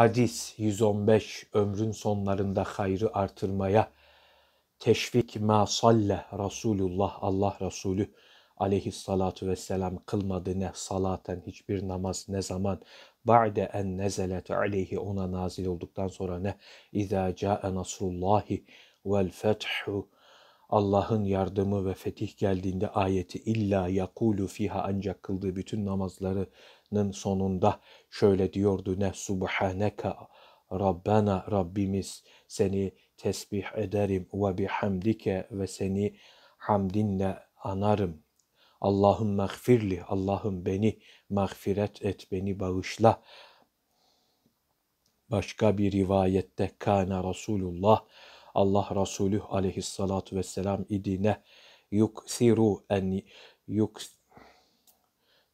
Hadis 115 ömrün sonlarında hayrı artırmaya teşvik ma salle Resulullah Allah Resulü aleyhissalatu vesselam kılmadı ne salaten hiçbir namaz ne zaman ba'de en nezelet aleyhi ona nazil olduktan sonra ne izâ câe nasrullahi vel fethu Allah'ın yardımı ve fetih geldiğinde ayeti illa yakulu fiha ancak kıldığı bütün namazlarının sonunda şöyle diyordu ne subhaneka Rabbana Rabbimiz seni tesbih ederim ve bihamdike ve seni hamdinle anarım. Allah'ım mağfirli, Allah'ım beni mağfiret et, beni bağışla. Başka bir rivayette kana Resulullah Allah Resulü aleyhissalatu vesselam idine yuksiru en yuk,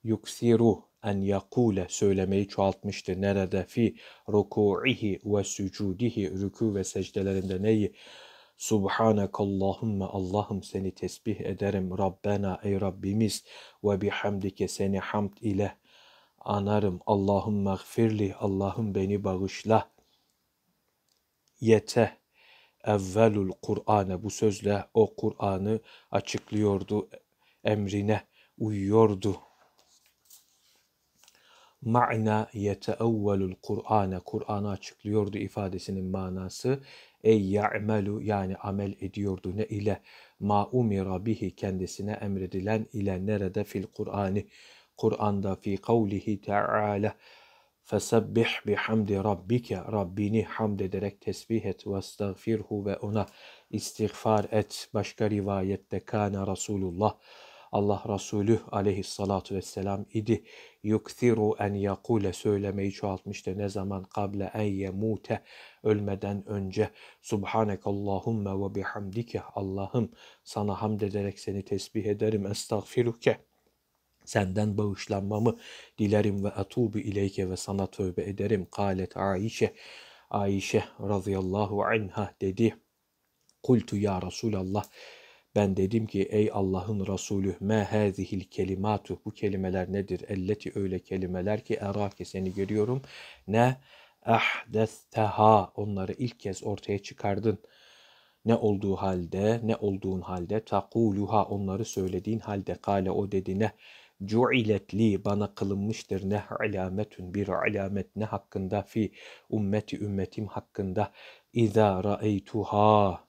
yuksiru en yakule söylemeyi çoğaltmıştı. Nerede fi ruku'ihi ve sücudihi rükû ve secdelerinde neyi? Subhanakallahumma Allah'ım seni tesbih ederim. Rabbena ey Rabbimiz ve bihamdike seni hamd ile anarım. Allahum mağfirli Allah'ım beni bağışla. Yete evvelul Kur'an'e bu sözle o Kur'an'ı açıklıyordu, emrine uyuyordu. Ma'na yeteevvelul Kur'an'e Kur'an'ı açıklıyordu ifadesinin manası ey ya'melu yani amel ediyordu ne ile ma umira bihi kendisine emredilen ile nerede fil Kur'an'ı Kur'an'da fi kavlihi ta'ala Fesebbih bihamdi rabbike Rabbini hamd ederek tesbih et ve estağfirhu ve ona istiğfar et. Başka rivayette kana Resulullah Allah Resulü aleyhissalatu vesselam idi. yukthiru en yakule söylemeyi çoğaltmıştı. Ne zaman? Kable en yemute ölmeden önce. Subhaneke Allahümme ve bihamdike Allah'ım sana hamd ederek seni tesbih ederim. Estağfiruke Senden bağışlanmamı dilerim ve etubu ileyke ve sana tövbe ederim. Kalet Aişe. Aişe radıyallahu anha dedi. Kultu ya Resulallah. Ben dedim ki ey Allah'ın Resulü me hazihil kelimatu bu kelimeler nedir? Elleti öyle kelimeler ki erake seni görüyorum. Ne ahdesteha onları ilk kez ortaya çıkardın. Ne olduğu halde ne olduğun halde takuluha onları söylediğin halde kale o dedi ne? cu'ilet bana kılınmıştır ne alametun bir alamet ne hakkında fi ümmeti ümmetim hakkında iza ra'eytuha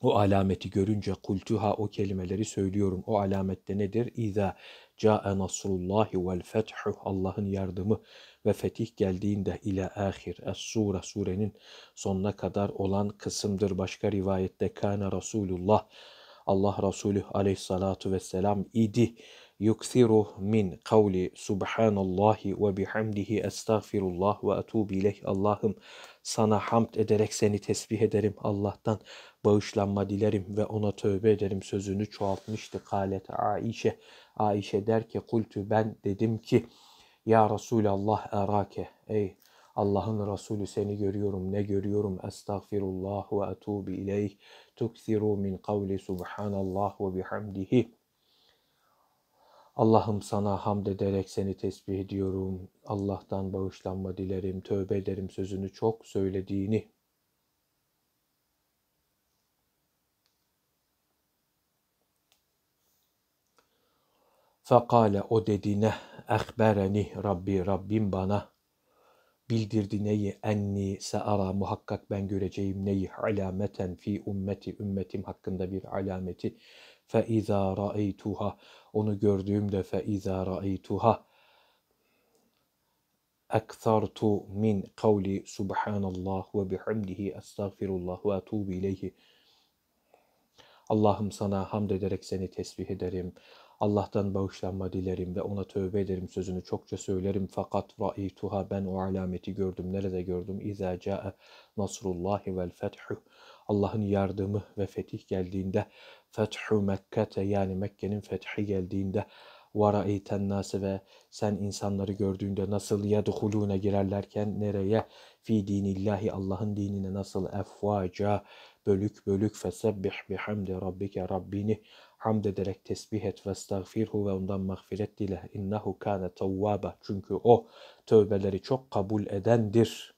o alameti görünce kultuha o kelimeleri söylüyorum. O alamette nedir? İza ca'e nasrullahi vel fethu Allah'ın yardımı ve fetih geldiğinde ile ahir es sure surenin sonuna kadar olan kısımdır. Başka rivayette kana Resulullah Allah Resulü aleyhissalatu vesselam idi. Yuksiru min kavli subhanallahi ve bihamdihi estağfirullah ve etubu ileyh. Allah'ım sana hamd ederek seni tesbih ederim. Allah'tan bağışlanma dilerim ve ona tövbe ederim sözünü çoğaltmıştı. Kalet Aişe. Aişe der ki kultu ben dedim ki ya Resulallah erake ey Allah'ın Resulü seni görüyorum, ne görüyorum? Estağfirullah ve etubu ileyh. Tuksiru min kavli subhanallah ve bihamdihi. Allah'ım sana hamd ederek seni tesbih ediyorum. Allah'tan bağışlanma dilerim, tövbe ederim sözünü çok söylediğini Fakale o dedine, ne? Rabbi Rabbim bana bildirdi neyi enni seara muhakkak ben göreceğim neyi alameten fi ümmeti ümmetim hakkında bir alameti fe izâ ra'eytuha onu gördüğümde fe izâ ra'eytuha ektartu min kavli subhanallah ve bihamdihi estağfirullah ve etubu ileyhi Allah'ım sana hamd ederek seni tesbih ederim. Allah'tan bağışlanma dilerim ve ona tövbe ederim sözünü çokça söylerim. Fakat ra'ituha ben o alameti gördüm. Nerede gördüm? İza ca'e nasrullahi vel fethu. Allah'ın yardımı ve fetih geldiğinde fethu Mekke'te yani Mekke'nin fethi geldiğinde وَرَئَيْتَ nası ve sen insanları gördüğünde nasıl ya yedhulûne girerlerken nereye? Fi dinillahi Allah'ın dinine nasıl efvaca bölük bölük fesebbih bihamdi rabbike rabbini hamd ederek tesbih et ve estağfirhu ve ondan mağfiret dile innehu kâne tevvâbe çünkü o tövbeleri çok kabul edendir